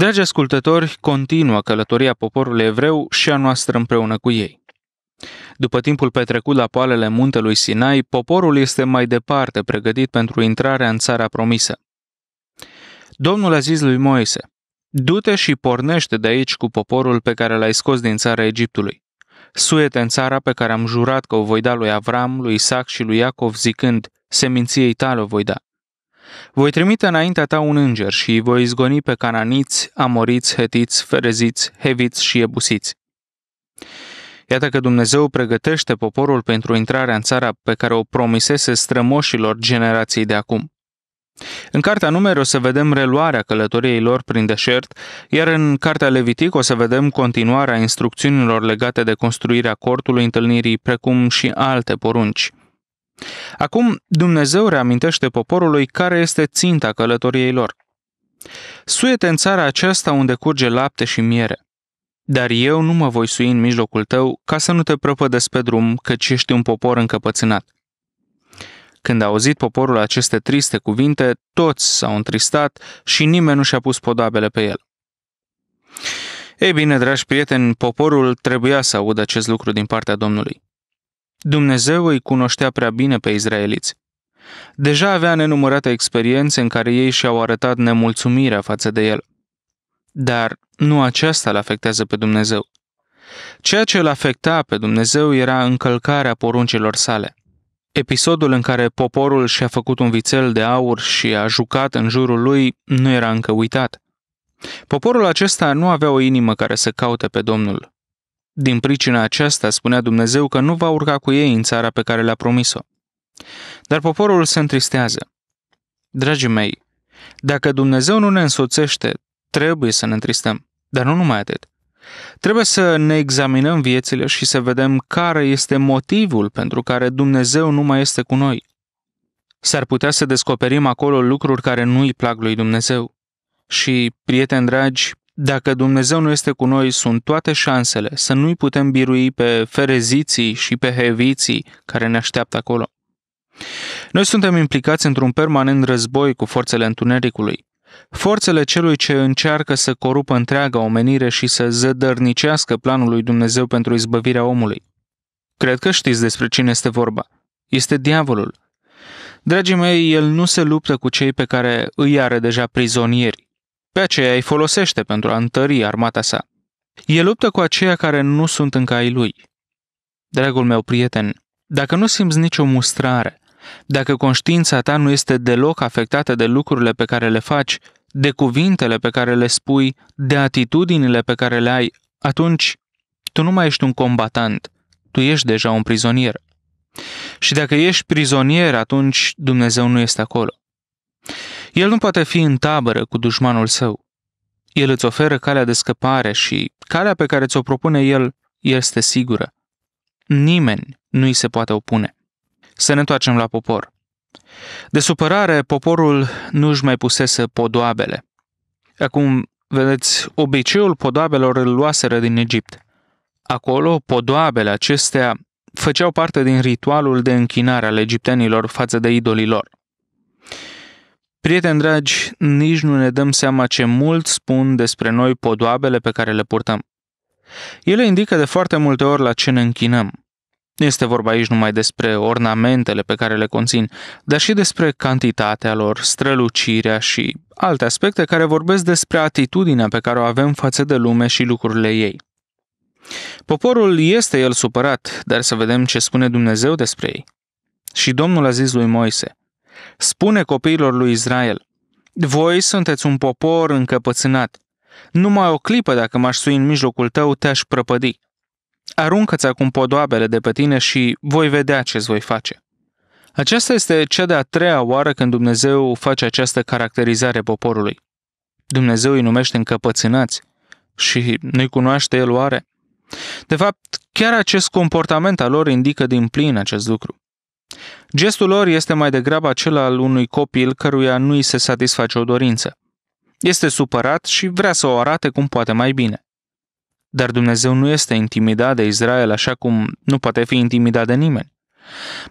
Dragi ascultători, continuă călătoria poporului evreu și a noastră împreună cu ei. După timpul petrecut la poalele muntelui Sinai, poporul este mai departe pregătit pentru intrarea în țara promisă. Domnul a zis lui Moise, Du-te și pornește de aici cu poporul pe care l-ai scos din țara Egiptului. Suete în țara pe care am jurat că o voi da lui Avram, lui Isaac și lui Iacov, zicând, seminției tale o voi da. Voi trimite înaintea ta un înger și îi voi izgoni pe cananiți, amoriți, hetiți, fereziți, heviți și ebusiți. Iată că Dumnezeu pregătește poporul pentru intrarea în țara pe care o promisese strămoșilor generației de acum. În Cartea Numeri o să vedem reluarea călătoriei lor prin deșert, iar în Cartea Levitic o să vedem continuarea instrucțiunilor legate de construirea cortului întâlnirii, precum și alte porunci. Acum Dumnezeu reamintește poporului care este ținta călătoriei lor. Suiete în țara aceasta unde curge lapte și miere. Dar eu nu mă voi sui în mijlocul tău ca să nu te prăpădesc pe drum, căci ești un popor încăpățânat. Când a auzit poporul aceste triste cuvinte, toți s-au întristat și nimeni nu și-a pus podabele pe el. Ei bine, dragi prieteni, poporul trebuia să audă acest lucru din partea Domnului. Dumnezeu îi cunoștea prea bine pe izraeliți. Deja avea nenumărate experiențe în care ei și-au arătat nemulțumirea față de el. Dar nu aceasta îl afectează pe Dumnezeu. Ceea ce îl afecta pe Dumnezeu era încălcarea poruncilor sale. Episodul în care poporul și-a făcut un vițel de aur și a jucat în jurul lui nu era încă uitat. Poporul acesta nu avea o inimă care să caute pe Domnul. Din pricina aceasta spunea Dumnezeu că nu va urca cu ei în țara pe care le-a promis-o. Dar poporul se întristează. Dragii mei, dacă Dumnezeu nu ne însoțește, trebuie să ne întristăm, dar nu numai atât. Trebuie să ne examinăm viețile și să vedem care este motivul pentru care Dumnezeu nu mai este cu noi. S-ar putea să descoperim acolo lucruri care nu îi plac lui Dumnezeu. Și, prieteni dragi, dacă Dumnezeu nu este cu noi, sunt toate șansele să nu-i putem birui pe fereziții și pe heviții care ne așteaptă acolo. Noi suntem implicați într-un permanent război cu forțele întunericului. Forțele celui ce încearcă să corupă întreaga omenire și să zădărnicească planul lui Dumnezeu pentru izbăvirea omului. Cred că știți despre cine este vorba. Este diavolul. Dragii mei, el nu se luptă cu cei pe care îi are deja prizonieri, pe aceea îi folosește pentru a întări armata sa. El luptă cu aceia care nu sunt încă ai lui. Dragul meu prieten, dacă nu simți nicio mustrare, dacă conștiința ta nu este deloc afectată de lucrurile pe care le faci, de cuvintele pe care le spui, de atitudinile pe care le ai, atunci tu nu mai ești un combatant, tu ești deja un prizonier. Și dacă ești prizonier, atunci Dumnezeu nu este acolo. El nu poate fi în tabără cu dușmanul său. El îți oferă calea de scăpare și calea pe care ți-o propune el este sigură. Nimeni nu îi se poate opune. Să ne întoarcem la popor. De supărare, poporul nu își mai pusese podoabele. Acum, vedeți, obiceiul podoabelor îl luaseră din Egipt. Acolo, podoabele acestea făceau parte din ritualul de închinare al egiptenilor față de idolii lor. Prieteni dragi, nici nu ne dăm seama ce mult spun despre noi podoabele pe care le purtăm. Ele indică de foarte multe ori la ce ne închinăm. Este vorba aici numai despre ornamentele pe care le conțin, dar și despre cantitatea lor, strălucirea și alte aspecte care vorbesc despre atitudinea pe care o avem față de lume și lucrurile ei. Poporul este el supărat, dar să vedem ce spune Dumnezeu despre ei. Și Domnul a zis lui Moise, Spune copiilor lui Israel, voi sunteți un popor încăpățânat. Numai o clipă dacă m-aș sui în mijlocul tău, te-aș prăpădi. Aruncă-ți acum podoabele de pe tine și voi vedea ce voi face. Aceasta este cea de-a treia oară când Dumnezeu face această caracterizare poporului. Dumnezeu îi numește încăpățânați și nu-i cunoaște el oare? De fapt, chiar acest comportament al lor indică din plin acest lucru. Gestul lor este mai degrabă acela al unui copil căruia nu îi se satisface o dorință. Este supărat și vrea să o arate cum poate mai bine. Dar Dumnezeu nu este intimidat de Israel așa cum nu poate fi intimidat de nimeni.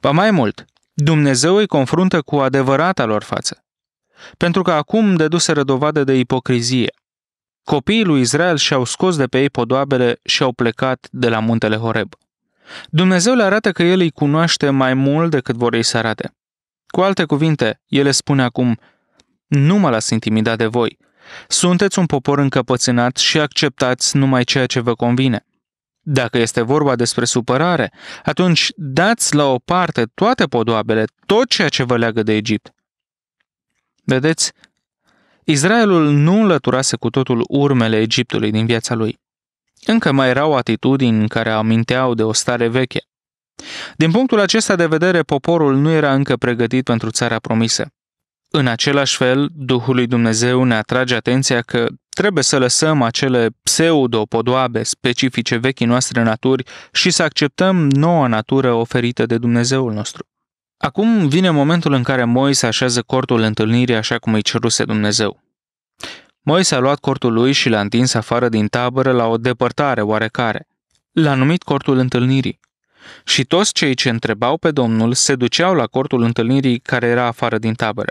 Ba mai mult, Dumnezeu îi confruntă cu adevărata lor față. Pentru că acum deduseră dovadă de ipocrizie. Copiii lui Israel și-au scos de pe ei podoabele și au plecat de la muntele Horeb. Dumnezeu le arată că El îi cunoaște mai mult decât vor ei să arate. Cu alte cuvinte, El le spune acum, nu mă las intimidat de voi. Sunteți un popor încăpățânat și acceptați numai ceea ce vă convine. Dacă este vorba despre supărare, atunci dați la o parte toate podoabele, tot ceea ce vă leagă de Egipt. Vedeți, Israelul nu înlăturase cu totul urmele Egiptului din viața lui. Încă mai erau atitudini care aminteau de o stare veche. Din punctul acesta de vedere, poporul nu era încă pregătit pentru țara promisă. În același fel, Duhul lui Dumnezeu ne atrage atenția că trebuie să lăsăm acele pseudo specifice vechii noastre naturi și să acceptăm noua natură oferită de Dumnezeul nostru. Acum vine momentul în care Moise așează cortul întâlnirii așa cum îi ceruse Dumnezeu. Moise a luat cortul lui și l-a întins afară din tabără la o depărtare oarecare. L-a numit cortul întâlnirii. Și toți cei ce întrebau pe Domnul se duceau la cortul întâlnirii care era afară din tabără.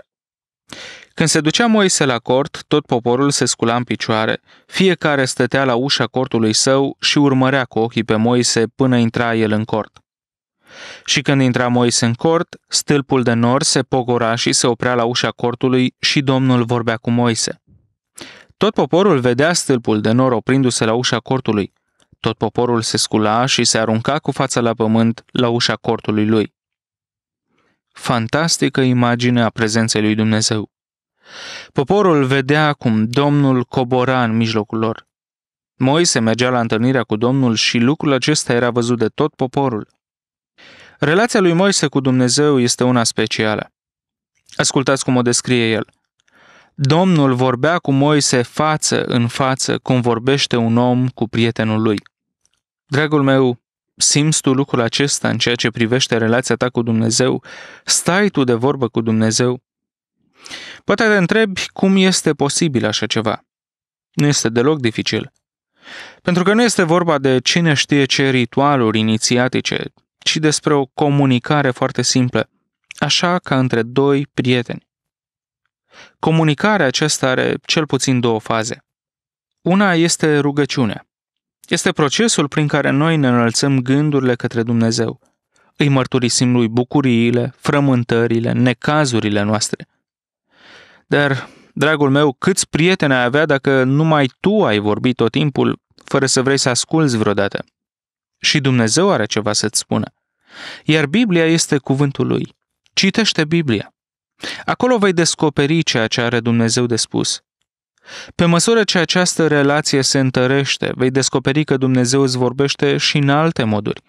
Când se ducea Moise la cort, tot poporul se scula în picioare, fiecare stătea la ușa cortului său și urmărea cu ochii pe Moise până intra el în cort. Și când intra Moise în cort, stâlpul de nor se pogora și se oprea la ușa cortului și Domnul vorbea cu Moise. Tot poporul vedea stâlpul de nor oprindu-se la ușa cortului. Tot poporul se scula și se arunca cu fața la pământ la ușa cortului lui. Fantastică imagine a prezenței lui Dumnezeu. Poporul vedea cum Domnul cobora în mijlocul lor. Moise mergea la întâlnirea cu Domnul și lucrul acesta era văzut de tot poporul. Relația lui Moise cu Dumnezeu este una specială. Ascultați cum o descrie el – Domnul vorbea cu Moise față în față, cum vorbește un om cu prietenul lui. Dragul meu, simți tu lucrul acesta în ceea ce privește relația ta cu Dumnezeu? Stai tu de vorbă cu Dumnezeu? Poate te întrebi cum este posibil așa ceva. Nu este deloc dificil. Pentru că nu este vorba de cine știe ce ritualuri inițiatice, ci despre o comunicare foarte simplă, așa ca între doi prieteni. Comunicarea aceasta are cel puțin două faze. Una este rugăciunea. Este procesul prin care noi ne înălțăm gândurile către Dumnezeu. Îi mărturisim lui bucuriile, frământările, necazurile noastre. Dar, dragul meu, câți prieteni ai avea dacă numai tu ai vorbit tot timpul fără să vrei să asculți vreodată? Și Dumnezeu are ceva să-ți spună. Iar Biblia este cuvântul lui. Citește Biblia. Acolo vei descoperi ceea ce are Dumnezeu de spus. Pe măsură ce această relație se întărește, vei descoperi că Dumnezeu îți vorbește și în alte moduri.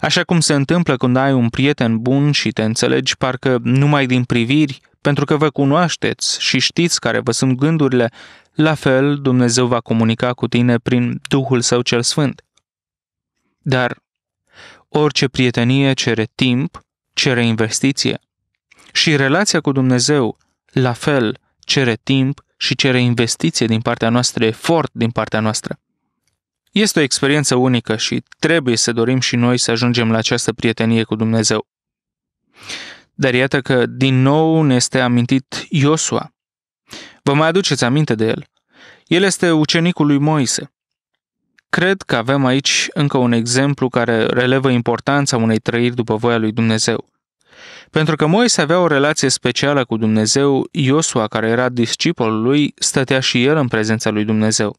Așa cum se întâmplă când ai un prieten bun și te înțelegi parcă numai din priviri, pentru că vă cunoașteți și știți care vă sunt gândurile, la fel Dumnezeu va comunica cu tine prin Duhul Său cel Sfânt. Dar orice prietenie cere timp, cere investiție. Și relația cu Dumnezeu, la fel, cere timp și cere investiție din partea noastră, efort din partea noastră. Este o experiență unică și trebuie să dorim și noi să ajungem la această prietenie cu Dumnezeu. Dar iată că din nou ne este amintit Iosua. Vă mai aduceți aminte de el? El este ucenicul lui Moise. Cred că avem aici încă un exemplu care relevă importanța unei trăiri după voia lui Dumnezeu. Pentru că Moise avea o relație specială cu Dumnezeu, Iosua, care era discipolul lui, stătea și el în prezența lui Dumnezeu.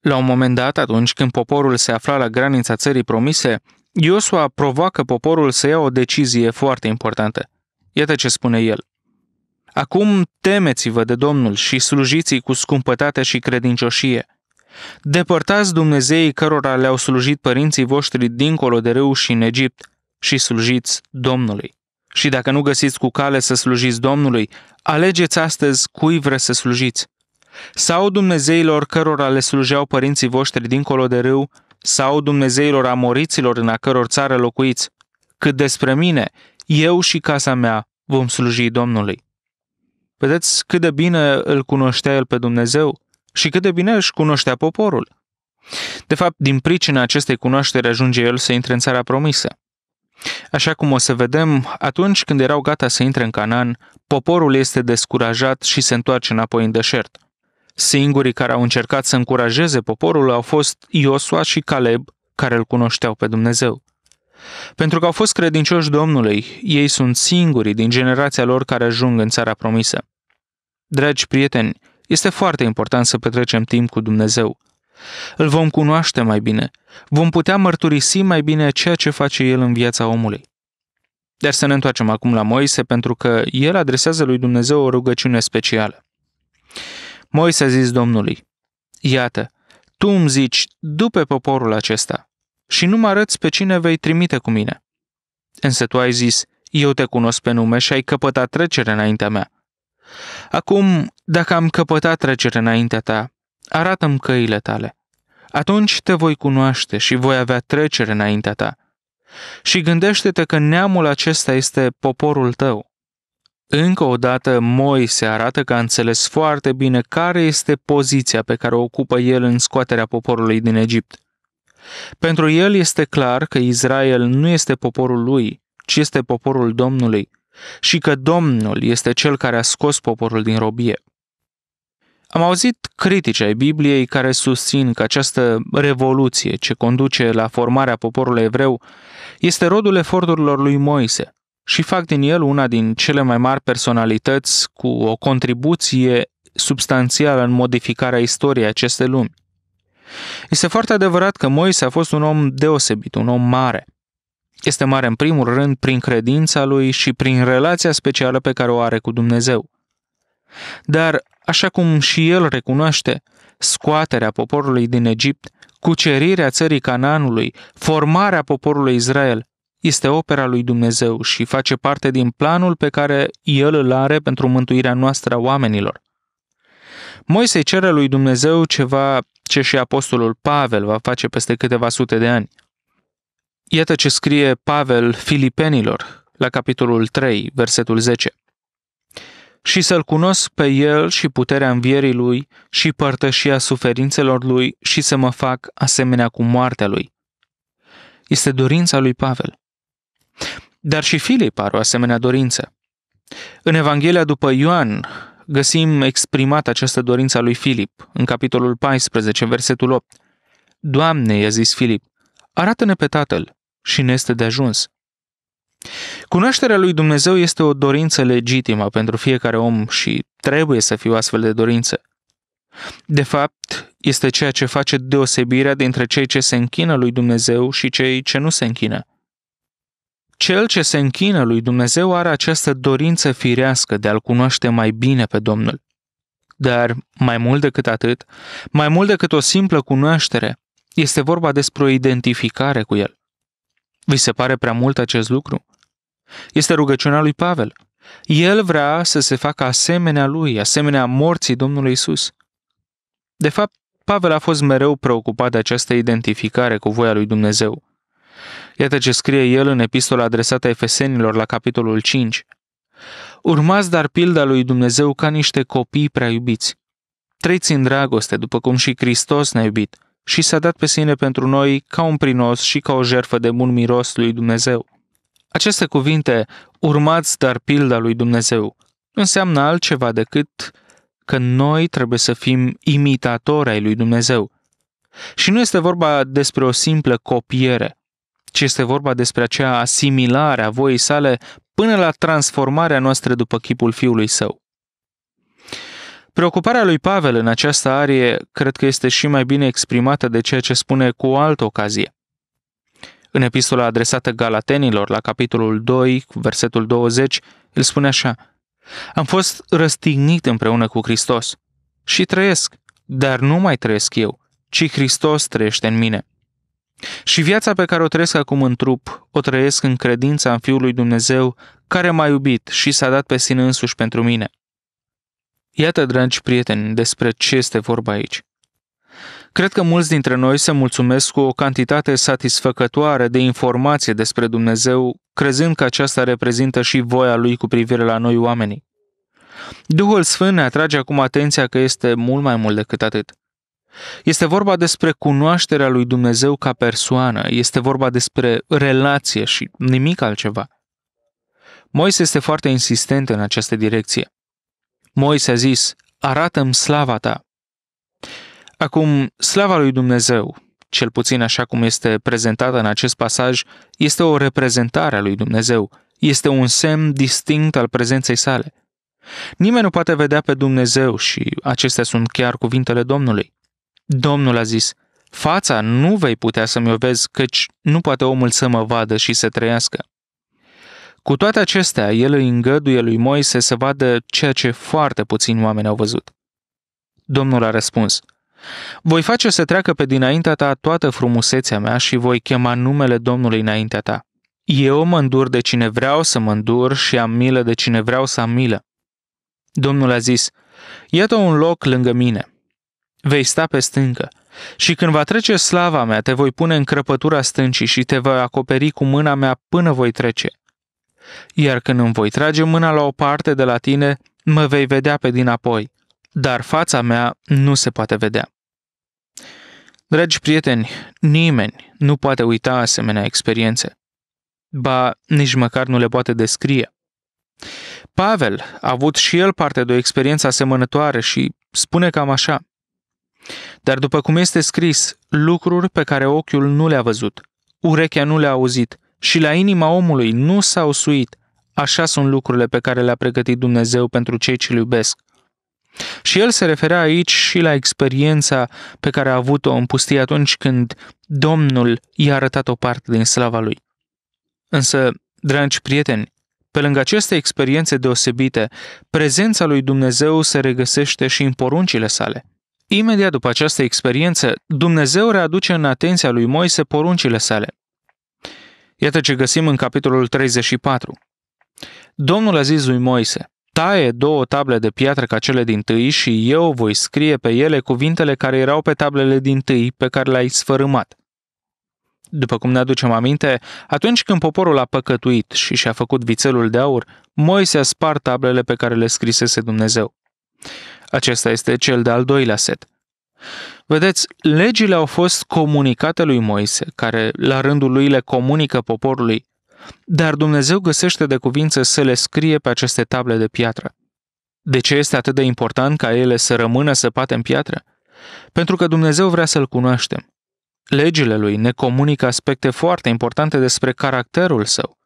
La un moment dat, atunci când poporul se afla la granița țării promise, Iosua provoacă poporul să ia o decizie foarte importantă. Iată ce spune el. Acum temeți-vă de Domnul și slujiți cu scumpătate și credincioșie. Depărtați Dumnezeii cărora le-au slujit părinții voștri dincolo de râu și în Egipt și slujiți Domnului. Și dacă nu găsiți cu cale să slujiți Domnului, alegeți astăzi cui vreți să slujiți. Sau Dumnezeilor cărora le slujeau părinții voștri dincolo de râu, sau Dumnezeilor amoriților în a căror țară locuiți. Cât despre mine, eu și casa mea vom sluji Domnului. Vedeți cât de bine îl cunoștea el pe Dumnezeu și cât de bine își cunoștea poporul. De fapt, din pricina acestei cunoaștere ajunge el să intre în țara promisă. Așa cum o să vedem, atunci când erau gata să intre în Canaan, poporul este descurajat și se întoarce înapoi în deșert. Singurii care au încercat să încurajeze poporul au fost Iosua și Caleb, care îl cunoșteau pe Dumnezeu. Pentru că au fost credincioși Domnului, ei sunt singurii din generația lor care ajung în țara promisă. Dragi prieteni, este foarte important să petrecem timp cu Dumnezeu. Îl vom cunoaște mai bine, vom putea mărturisi mai bine ceea ce face el în viața omului. Dar să ne întoarcem acum la Moise, pentru că el adresează lui Dumnezeu o rugăciune specială. Moise a zis Domnului, Iată, tu îmi zici, pe poporul acesta și nu mă arăți pe cine vei trimite cu mine. Însă tu ai zis, eu te cunosc pe nume și ai căpătat trecere înaintea mea. Acum, dacă am căpătat trecere înaintea ta, arată-mi căile tale. Atunci te voi cunoaște și voi avea trecere înaintea ta. Și gândește-te că neamul acesta este poporul tău. Încă o dată, se arată că a înțeles foarte bine care este poziția pe care o ocupă el în scoaterea poporului din Egipt. Pentru el este clar că Israel nu este poporul lui, ci este poporul Domnului, și că Domnul este cel care a scos poporul din robie. Am auzit critici ai Bibliei care susțin că această revoluție ce conduce la formarea poporului evreu este rodul eforturilor lui Moise și fac din el una din cele mai mari personalități cu o contribuție substanțială în modificarea istoriei acestei lumi. Este foarte adevărat că Moise a fost un om deosebit, un om mare. Este mare în primul rând prin credința lui și prin relația specială pe care o are cu Dumnezeu. Dar așa cum și el recunoaște, scoaterea poporului din Egipt, cucerirea țării Canaanului, formarea poporului Israel, este opera lui Dumnezeu și face parte din planul pe care el îl are pentru mântuirea noastră a oamenilor. Moise cere lui Dumnezeu ceva ce și apostolul Pavel va face peste câteva sute de ani. Iată ce scrie Pavel filipenilor, la capitolul 3, versetul 10 și să-L cunosc pe El și puterea învierii Lui și părtășia suferințelor Lui și să mă fac asemenea cu moartea Lui. Este dorința lui Pavel. Dar și Filip are o asemenea dorință. În Evanghelia după Ioan găsim exprimată această dorință a lui Filip, în capitolul 14, versetul 8. Doamne, i-a zis Filip, arată-ne pe Tatăl și ne este de ajuns. Cunoașterea lui Dumnezeu este o dorință legitimă pentru fiecare om și trebuie să fie o astfel de dorință. De fapt, este ceea ce face deosebirea dintre cei ce se închină lui Dumnezeu și cei ce nu se închină. Cel ce se închină lui Dumnezeu are această dorință firească de a-L cunoaște mai bine pe Domnul. Dar, mai mult decât atât, mai mult decât o simplă cunoaștere, este vorba despre o identificare cu El. Vi se pare prea mult acest lucru? Este rugăciunea lui Pavel. El vrea să se facă asemenea lui, asemenea morții Domnului Isus. De fapt, Pavel a fost mereu preocupat de această identificare cu voia lui Dumnezeu. Iată ce scrie el în epistola adresată Efesenilor la capitolul 5. Urmați dar pilda lui Dumnezeu ca niște copii prea iubiți. Trăiți în dragoste, după cum și Hristos ne-a iubit – și s-a dat pe sine pentru noi ca un prinos și ca o jerfă de bun miros lui Dumnezeu. Aceste cuvinte, urmați dar pilda lui Dumnezeu, înseamnă altceva decât că noi trebuie să fim imitatori ai lui Dumnezeu. Și nu este vorba despre o simplă copiere, ci este vorba despre acea asimilare a voii sale până la transformarea noastră după chipul Fiului Său. Preocuparea lui Pavel în această arie cred că este și mai bine exprimată de ceea ce spune cu o altă ocazie. În epistola adresată Galatenilor, la capitolul 2, versetul 20, el spune așa Am fost răstignit împreună cu Hristos și trăiesc, dar nu mai trăiesc eu, ci Hristos trăiește în mine. Și viața pe care o trăiesc acum în trup, o trăiesc în credința în Fiul lui Dumnezeu, care m-a iubit și s-a dat pe sine însuși pentru mine. Iată, dragi prieteni, despre ce este vorba aici. Cred că mulți dintre noi se mulțumesc cu o cantitate satisfăcătoare de informație despre Dumnezeu, crezând că aceasta reprezintă și voia Lui cu privire la noi oamenii. Duhul Sfânt ne atrage acum atenția că este mult mai mult decât atât. Este vorba despre cunoașterea lui Dumnezeu ca persoană, este vorba despre relație și nimic altceva. Moise este foarte insistent în această direcție. Moise a zis, arată-mi slava ta. Acum, slava lui Dumnezeu, cel puțin așa cum este prezentată în acest pasaj, este o reprezentare a lui Dumnezeu, este un semn distinct al prezenței sale. Nimeni nu poate vedea pe Dumnezeu și acestea sunt chiar cuvintele Domnului. Domnul a zis, fața nu vei putea să-mi o vezi, căci nu poate omul să mă vadă și să trăiască. Cu toate acestea, el îi îngăduie lui Moise să vadă ceea ce foarte puțini oameni au văzut. Domnul a răspuns, Voi face să treacă pe dinaintea ta toată frumusețea mea și voi chema numele Domnului înaintea ta. Eu mă îndur de cine vreau să mă îndur și am milă de cine vreau să am milă. Domnul a zis, Iată un loc lângă mine. Vei sta pe stâncă. Și când va trece slava mea, te voi pune în crăpătura stâncii și te voi acoperi cu mâna mea până voi trece iar când îmi voi trage mâna la o parte de la tine, mă vei vedea pe dinapoi, dar fața mea nu se poate vedea. Dragi prieteni, nimeni nu poate uita asemenea experiențe. Ba, nici măcar nu le poate descrie. Pavel a avut și el parte de o experiență asemănătoare și spune cam așa. Dar după cum este scris, lucruri pe care ochiul nu le-a văzut, urechea nu le-a auzit, și la inima omului nu s-au suit, așa sunt lucrurile pe care le-a pregătit Dumnezeu pentru cei ce-L iubesc. Și el se referea aici și la experiența pe care a avut-o în pustie atunci când Domnul i-a arătat o parte din slava lui. Însă, dragi prieteni, pe lângă aceste experiențe deosebite, prezența lui Dumnezeu se regăsește și în poruncile sale. Imediat după această experiență, Dumnezeu readuce în atenția lui Moise poruncile sale. Iată ce găsim în capitolul 34. Domnul a zis lui Moise, taie două table de piatră ca cele din tâi și eu voi scrie pe ele cuvintele care erau pe tablele din tâi pe care le-ai sfărâmat. După cum ne aducem aminte, atunci când poporul a păcătuit și și-a făcut vițelul de aur, Moise a spart tablele pe care le scrisese Dumnezeu. Acesta este cel de-al doilea set – Vedeți, legile au fost comunicate lui Moise, care la rândul lui le comunică poporului, dar Dumnezeu găsește de cuvință să le scrie pe aceste table de piatră. De ce este atât de important ca ele să rămână săpate în piatră? Pentru că Dumnezeu vrea să-L cunoaștem. Legile Lui ne comunică aspecte foarte importante despre caracterul Său.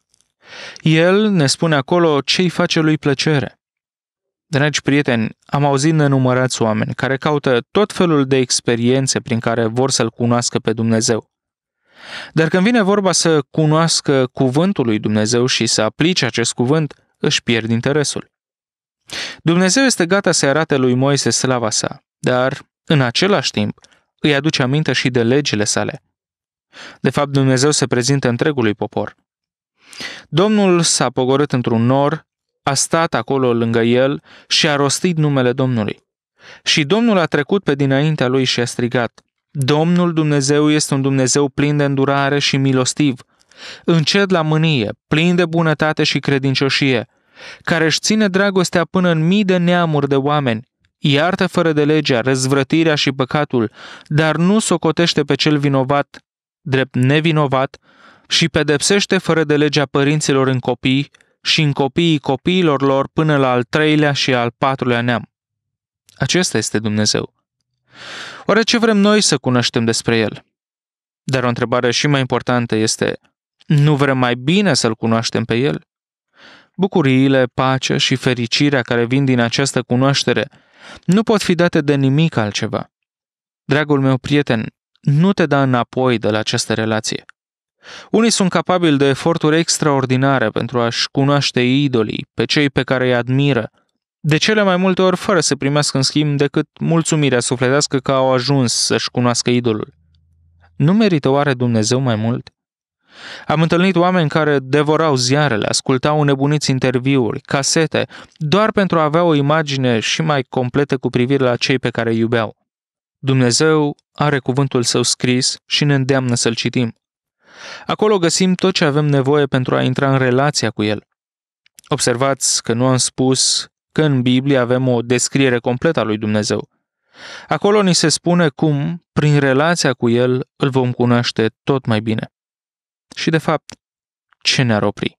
El ne spune acolo ce îi face Lui plăcere. Dragi prieteni, am auzit nenumărați oameni care caută tot felul de experiențe prin care vor să-L cunoască pe Dumnezeu. Dar când vine vorba să cunoască cuvântul lui Dumnezeu și să aplice acest cuvânt, își pierd interesul. Dumnezeu este gata să arate lui Moise slava sa, dar, în același timp, îi aduce aminte și de legile sale. De fapt, Dumnezeu se prezintă întregului popor. Domnul s-a pogorât într-un nor a stat acolo lângă el și a rostit numele Domnului. Și Domnul a trecut pe dinaintea lui și a strigat, Domnul Dumnezeu este un Dumnezeu plin de îndurare și milostiv, încet la mânie, plin de bunătate și credincioșie, care își ține dragostea până în mii de neamuri de oameni, iartă fără de legea, răzvrătirea și păcatul, dar nu socotește pe cel vinovat drept nevinovat și pedepsește fără de legea părinților în copii, și în copiii copiilor lor până la al treilea și al patrulea neam. Acesta este Dumnezeu. Oare ce vrem noi să cunoaștem despre El? Dar o întrebare și mai importantă este, nu vrem mai bine să-L cunoaștem pe El? Bucuriile, pacea și fericirea care vin din această cunoaștere nu pot fi date de nimic altceva. Dragul meu prieten, nu te da înapoi de la această relație. Unii sunt capabili de eforturi extraordinare pentru a-și cunoaște idolii, pe cei pe care îi admiră, de cele mai multe ori fără să primească în schimb decât mulțumirea sufletească că au ajuns să-și cunoască idolul. Nu merită oare Dumnezeu mai mult? Am întâlnit oameni care devorau ziarele, ascultau nebuniți interviuri, casete, doar pentru a avea o imagine și mai completă cu privire la cei pe care îi iubeau. Dumnezeu are cuvântul său scris și ne îndeamnă să-l citim. Acolo găsim tot ce avem nevoie pentru a intra în relația cu El. Observați că nu am spus că în Biblie avem o descriere completă a lui Dumnezeu. Acolo ni se spune cum, prin relația cu El, îl vom cunoaște tot mai bine. Și, de fapt, ce ne-ar opri?